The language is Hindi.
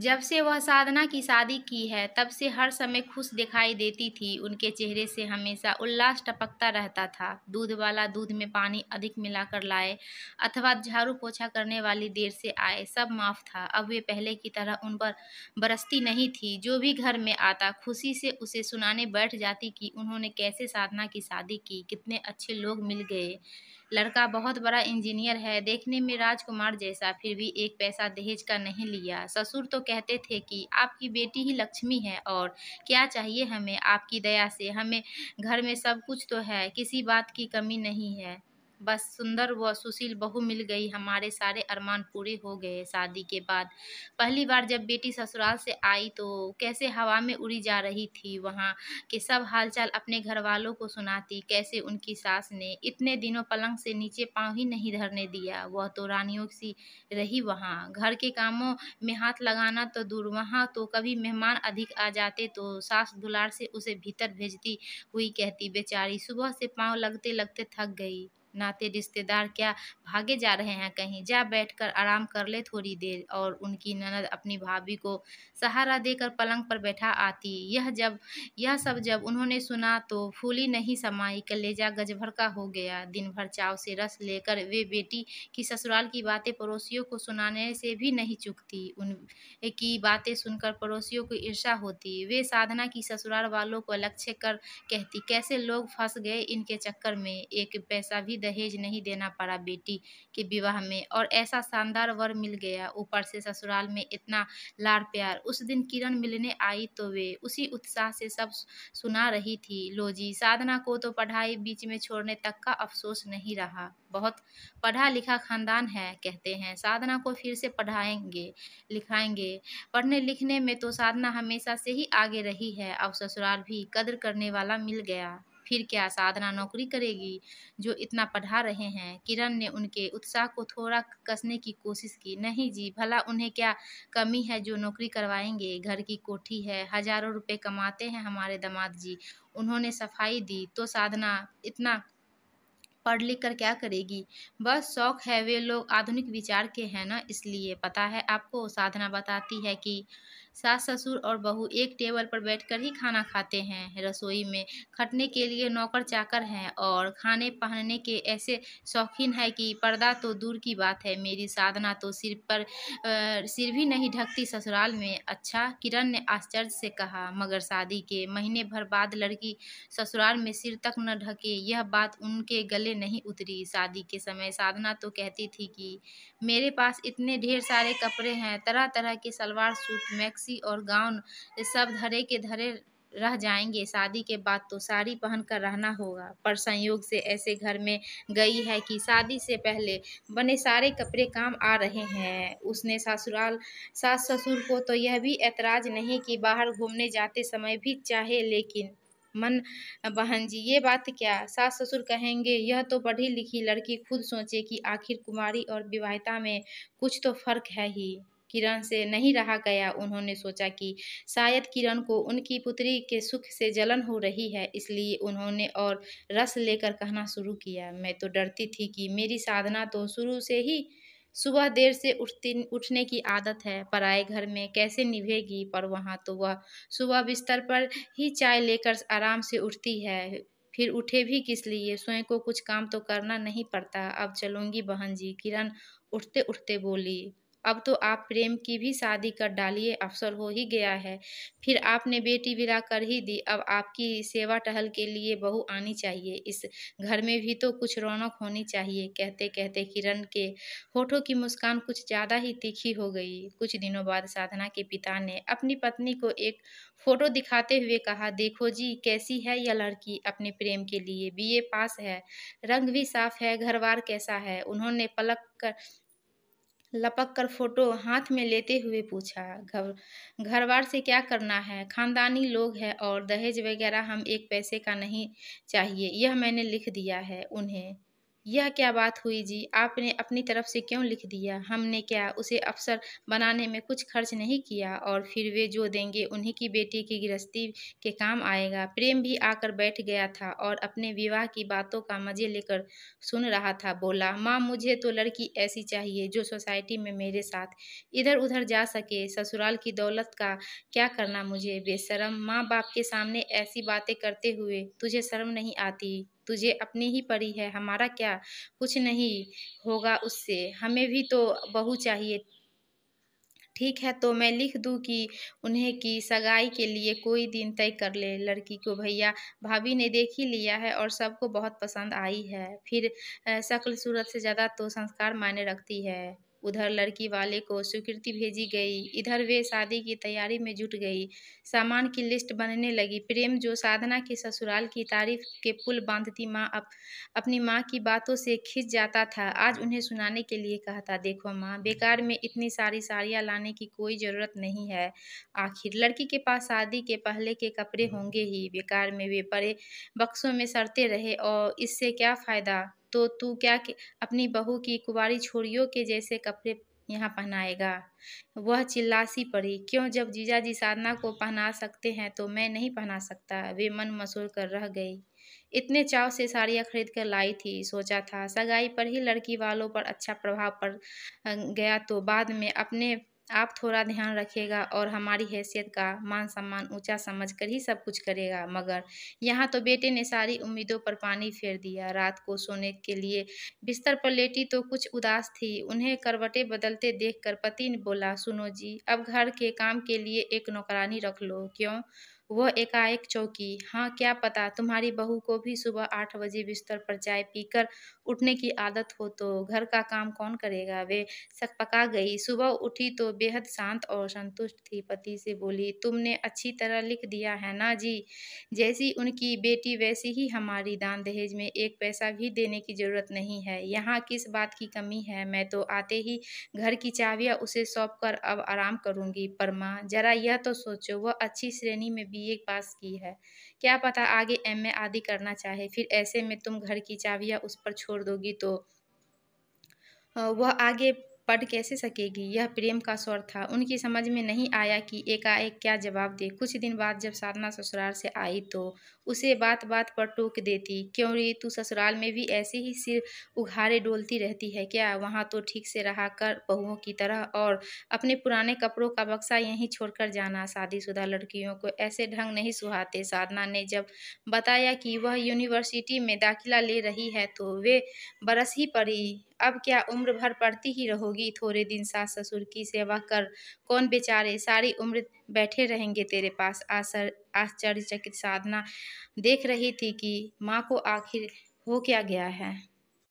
जब से वह साधना की शादी की है तब से हर समय खुश दिखाई देती थी उनके चेहरे से हमेशा उल्लास टपकता रहता था दूध वाला दूध में पानी अधिक मिलाकर लाए अथवा झाड़ू पोछा करने वाली देर से आए सब माफ था अब वे पहले की तरह उन पर बरसती नहीं थी जो भी घर में आता खुशी से उसे सुनाने बैठ जाती कि उन्होंने कैसे साधना की शादी की कितने अच्छे लोग मिल गए लड़का बहुत बड़ा इंजीनियर है देखने में राजकुमार जैसा फिर भी एक पैसा दहेज का नहीं लिया ससुर तो कहते थे कि आपकी बेटी ही लक्ष्मी है और क्या चाहिए हमें आपकी दया से हमें घर में सब कुछ तो है किसी बात की कमी नहीं है बस सुंदर व सुशील बहू मिल गई हमारे सारे अरमान पूरे हो गए शादी के बाद पहली बार जब बेटी ससुराल से आई तो कैसे हवा में उड़ी जा रही थी वहाँ के सब हालचाल अपने घर वालों को सुनाती कैसे उनकी सास ने इतने दिनों पलंग से नीचे पाँव ही नहीं धरने दिया वह तो रानियों सी रही वहाँ घर के कामों में हाथ लगाना तो दूर वहाँ तो कभी मेहमान अधिक आ जाते तो सास दुलार से उसे भीतर भेजती हुई कहती बेचारी सुबह से पाँव लगते लगते थक गई नाते रिश्तेदार क्या भागे जा रहे हैं कहीं जा बैठकर आराम कर ले थोड़ी देर और उनकी ननद अपनी भाभी को सहारा देकर पलंग पर बैठा आती यह जब यह सब जब उन्होंने सुना तो फूली नहीं समाई कलेजा गजभर का हो गया दिन भर चाव से रस लेकर वे बेटी की ससुराल की बातें पड़ोसियों को सुनाने से भी नहीं चुकती उन की बातें सुनकर पड़ोसियों को ईर्षा होती वे साधना की ससुराल वालों को लक्ष्य कर कहती कैसे लोग फंस गए इनके चक्कर में एक पैसा भी दहेज नहीं देना पड़ा बेटी के विवाह में और ऐसा शानदार वर मिल गया ऊपर से ससुराल में इतना लाड़ प्यार उस दिन किरण मिलने आई तो वे उसी उत्साह से सब सुना रही थी लो जी साधना को तो पढ़ाई बीच में छोड़ने तक का अफसोस नहीं रहा बहुत पढ़ा लिखा खानदान है कहते हैं साधना को फिर से पढ़ाएंगे लिखाएंगे पढ़ने लिखने में तो साधना हमेशा से ही आगे रही है अब ससुराल भी कदर करने वाला मिल गया फिर क्या साधना नौकरी करेगी जो इतना पढ़ा रहे हैं किरण ने उनके उत्साह को थोड़ा कसने की कोशिश की नहीं जी भला उन्हें क्या कमी है जो नौकरी करवाएंगे घर की कोठी है हजारों रुपए कमाते हैं हमारे दामाद जी उन्होंने सफाई दी तो साधना इतना पढ़ लिख कर क्या करेगी बस शौक है वे लोग आधुनिक विचार के हैं ना इसलिए पता है आपको साधना बताती है कि सास ससुर और बहू एक टेबल पर बैठकर ही खाना खाते हैं रसोई में खटने के लिए नौकर चाकर हैं और खाने पहनने के ऐसे शौकीन है कि पर्दा तो दूर की बात है मेरी साधना तो सिर पर सिर भी नहीं ढकती ससुराल में अच्छा किरण ने आश्चर्य से कहा मगर शादी के महीने भर बाद लड़की ससुराल में सिर तक न ढके यह बात उनके गले नहीं उतरी शादी के समय साधना तो कहती थी कि मेरे पास इतने ढेर सारे कपड़े हैं तरह तरह के सलवार सूट मैक्सी और गाउन सब धरे के धरे रह जाएंगे शादी के बाद तो साड़ी पहन कर रहना होगा पर संयोग से ऐसे घर में गई है कि शादी से पहले बने सारे कपड़े काम आ रहे हैं उसने ससुराल सास ससुर को तो यह भी ऐतराज़ नहीं कि बाहर घूमने जाते समय भी चाहे लेकिन मन बहन जी ये बात क्या सास ससुर कहेंगे यह तो पढ़ी लिखी लड़की खुद सोचे कि आखिर कुमारी और विवाहिता में कुछ तो फर्क है ही किरण से नहीं रहा गया उन्होंने सोचा कि शायद किरण को उनकी पुत्री के सुख से जलन हो रही है इसलिए उन्होंने और रस लेकर कहना शुरू किया मैं तो डरती थी कि मेरी साधना तो शुरू से ही सुबह देर से उठती उठने की आदत है पराए घर में कैसे निभेगी पर वहाँ तो वह सुबह बिस्तर पर ही चाय लेकर आराम से उठती है फिर उठे भी किस लिए स्वयं को कुछ काम तो करना नहीं पड़ता अब चलूँगी बहन जी किरण उठते उठते बोली अब तो आप प्रेम की भी शादी कर डालिए अफसर हो ही गया है फिर आपने बेटी विदा कर ही दी अब आपकी सेवा टहल के लिए बहू आनी चाहिए इस घर में भी तो कुछ रौनक होनी चाहिए कहते कहते किरण के होठों की मुस्कान कुछ ज़्यादा ही तीखी हो गई कुछ दिनों बाद साधना के पिता ने अपनी पत्नी को एक फोटो दिखाते हुए कहा देखो जी कैसी है यह लड़की अपने प्रेम के लिए बी पास है रंग भी साफ है घरवार कैसा है उन्होंने पलक कर लपक कर फोटो हाथ में लेते हुए पूछा घर घरवार से क्या करना है खानदानी लोग हैं और दहेज वगैरह हम एक पैसे का नहीं चाहिए यह मैंने लिख दिया है उन्हें यह क्या बात हुई जी आपने अपनी तरफ से क्यों लिख दिया हमने क्या उसे अफसर बनाने में कुछ खर्च नहीं किया और फिर वे जो देंगे उन्हीं की बेटी की गृहस्थी के काम आएगा प्रेम भी आकर बैठ गया था और अपने विवाह की बातों का मजे लेकर सुन रहा था बोला माँ मुझे तो लड़की ऐसी चाहिए जो सोसाइटी में मेरे साथ इधर उधर जा सके ससुराल की दौलत का क्या करना मुझे बेशरम माँ बाप के सामने ऐसी बातें करते हुए तुझे शर्म नहीं आती तुझे अपनी ही पड़ी है हमारा क्या कुछ नहीं होगा उससे हमें भी तो बहू चाहिए ठीक है तो मैं लिख दूं कि उन्हें की सगाई के लिए कोई दिन तय कर ले लड़की को भैया भाभी ने देख ही लिया है और सबको बहुत पसंद आई है फिर शक्ल सूरत से ज़्यादा तो संस्कार मायने रखती है उधर लड़की वाले को स्वीकृति भेजी गई इधर वे शादी की तैयारी में जुट गई सामान की लिस्ट बनने लगी प्रेम जो साधना के ससुराल की तारीफ के पुल बांधती माँ अप, अपनी माँ की बातों से खिंच जाता था आज उन्हें सुनाने के लिए कहता देखो माँ बेकार में इतनी सारी साड़ियाँ लाने की कोई ज़रूरत नहीं है आखिर लड़की के पास शादी के पहले के कपड़े होंगे ही बेकार में वे पड़े बक्सों में सड़ते रहे और इससे क्या फ़ायदा तो तू क्या अपनी बहू की कुवारी छोड़ियों के जैसे कपड़े यहाँ पहनाएगा वह चिल्लासी पड़ी क्यों जब जीजा जी साधना को पहना सकते हैं तो मैं नहीं पहना सकता वे मन मसूर कर रह गई इतने चाव से साड़ियाँ खरीद कर लाई थी सोचा था सगाई पर ही लड़की वालों पर अच्छा प्रभाव पड़ गया तो बाद में अपने आप थोड़ा ध्यान रखेगा और हमारी हैसियत का मान सम्मान ऊंचा समझकर ही सब कुछ करेगा मगर यहाँ तो बेटे ने सारी उम्मीदों पर पानी फेर दिया रात को सोने के लिए बिस्तर पर लेटी तो कुछ उदास थी उन्हें करवटें बदलते देखकर पति ने बोला सुनो जी अब घर के काम के लिए एक नौकरानी रख लो क्यों वह एकाएक चौकी हाँ क्या पता तुम्हारी बहू को भी सुबह आठ बजे बिस्तर पर चाय पीकर उठने की आदत हो तो घर का काम कौन करेगा वे सकपका गई सुबह उठी तो बेहद शांत और संतुष्ट थी पति से बोली तुमने अच्छी तरह लिख दिया है ना जी जैसी उनकी बेटी वैसी ही हमारी दान दहेज में एक पैसा भी देने की ज़रूरत नहीं है यहाँ किस बात की कमी है मैं तो आते ही घर की चाबियाँ उसे सौंप कर अब आराम करूँगी पर माँ जरा यह तो सोचो वह अच्छी श्रेणी में ए पास की है क्या पता आगे ए आदि करना चाहे फिर ऐसे में तुम घर की चाबियाँ उस पर छोड़ छोड़ दोगी तो वह आगे पढ़ कैसे सकेगी यह प्रेम का स्वर था उनकी समझ में नहीं आया कि एकाएक क्या जवाब दे कुछ दिन बाद जब साधना ससुराल से आई तो उसे बात बात पर टोक देती क्यों रे तू ससुराल में भी ऐसे ही सिर उघारे डोलती रहती है क्या वहाँ तो ठीक से रहा कर बहुओं की तरह और अपने पुराने कपड़ों का बक्सा यहीं छोड़कर जाना शादीशुदा लड़कियों को ऐसे ढंग नहीं सुहाते साधना ने जब बताया कि वह यूनिवर्सिटी में दाखिला ले रही है तो वे बरस ही पड़ी अब क्या उम्र भर पड़ती ही रहोगी थोड़े दिन सास ससुर की सेवा कर कौन बेचारे सारी उम्र बैठे रहेंगे तेरे पास आसर आश्चर्यचकित साधना देख रही थी कि माँ को आखिर हो क्या गया है